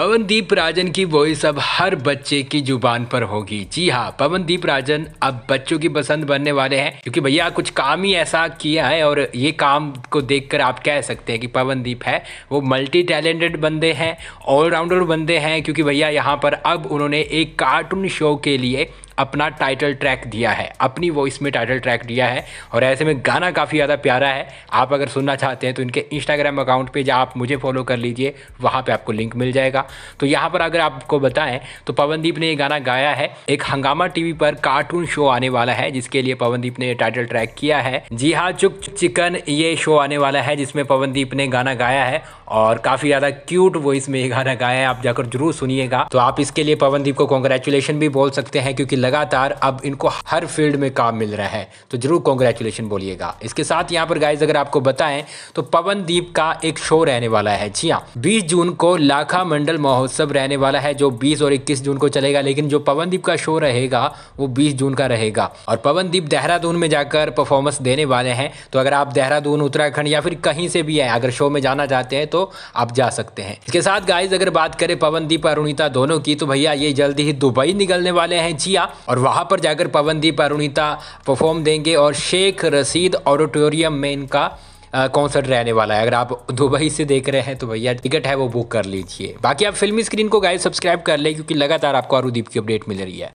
पवनदीप राजन की वॉइस अब हर बच्चे की जुबान पर होगी जी हाँ पवनदीप राजन अब बच्चों की पसंद बनने वाले हैं क्योंकि भैया कुछ काम ही ऐसा किया है और ये काम को देखकर आप कह सकते हैं कि पवनदीप है वो मल्टी टैलेंटेड बंदे हैं ऑलराउंडर बंदे हैं क्योंकि भैया यहाँ पर अब उन्होंने एक कार्टून शो के लिए अपना टाइटल ट्रैक दिया है अपनी वॉइस में टाइटल ट्रैक दिया है और ऐसे में गाना काफ़ी ज़्यादा प्यारा है आप अगर सुनना चाहते हैं तो इनके इंस्टाग्राम अकाउंट पे जहाँ आप मुझे फॉलो कर लीजिए वहाँ पर आपको लिंक मिल जाएगा तो यहाँ पर अगर आपको बताएं तो पवनदीप ने ये गाना गाया है एक हंगामा टीवी पर कार्टून शो आने वाला है जिसके लिए पवनदीप ने टाइटल ट्रैक किया है जी हाँ चुक चिकन ये शो आने वाला है जिसमें पवनदीप ने गाना गाया है और काफ़ी ज़्यादा क्यूट वॉइस में ये गाना गाया है आप जाकर जरूर सुनिएगा तो आप इसके लिए पवनदीप को कॉन्ग्रेचुलेशन भी बोल सकते हैं क्योंकि लगातार अब इनको हर फील्ड में काम मिल रहा है तो ज़रूर कॉन्ग्रेचुलेशन बोलिएगा इसके साथ यहाँ पर गाइज अगर आपको बताएं तो पवनदीप का एक शो रहने वाला है जी हाँ बीस जून को लाखा मंडल महोत्सव रहने वाला है जो बीस और इक्कीस जून को चलेगा लेकिन जो पवनदीप का शो रहेगा वो बीस जून का रहेगा और पवनदीप देहरादून में जाकर परफॉर्मेंस देने वाले हैं तो अगर आप देहरादून उत्तराखंड या फिर कहीं से भी है अगर शो में जाना चाहते हैं तो आप जा सकते हैं इसके साथ गाइज अगर बात करें पवनदीप अरुणिता दोनों की तो भैया ये जल्दी ही दुबई निकलने वाले हैं जिया और वहाँ पर जाकर पवनदीप अरुणिता परफॉर्म देंगे और शेख रसीद ऑडिटोरियम में इनका कॉन्सर्ट रहने वाला है अगर आप दुबई से देख रहे हैं तो भैया टिकट है वो बुक कर लीजिए बाकी आप फिल्मी स्क्रीन को गाइड सब्सक्राइब कर लें क्योंकि लगातार आपको अरुदीप की अपडेट मिल रही है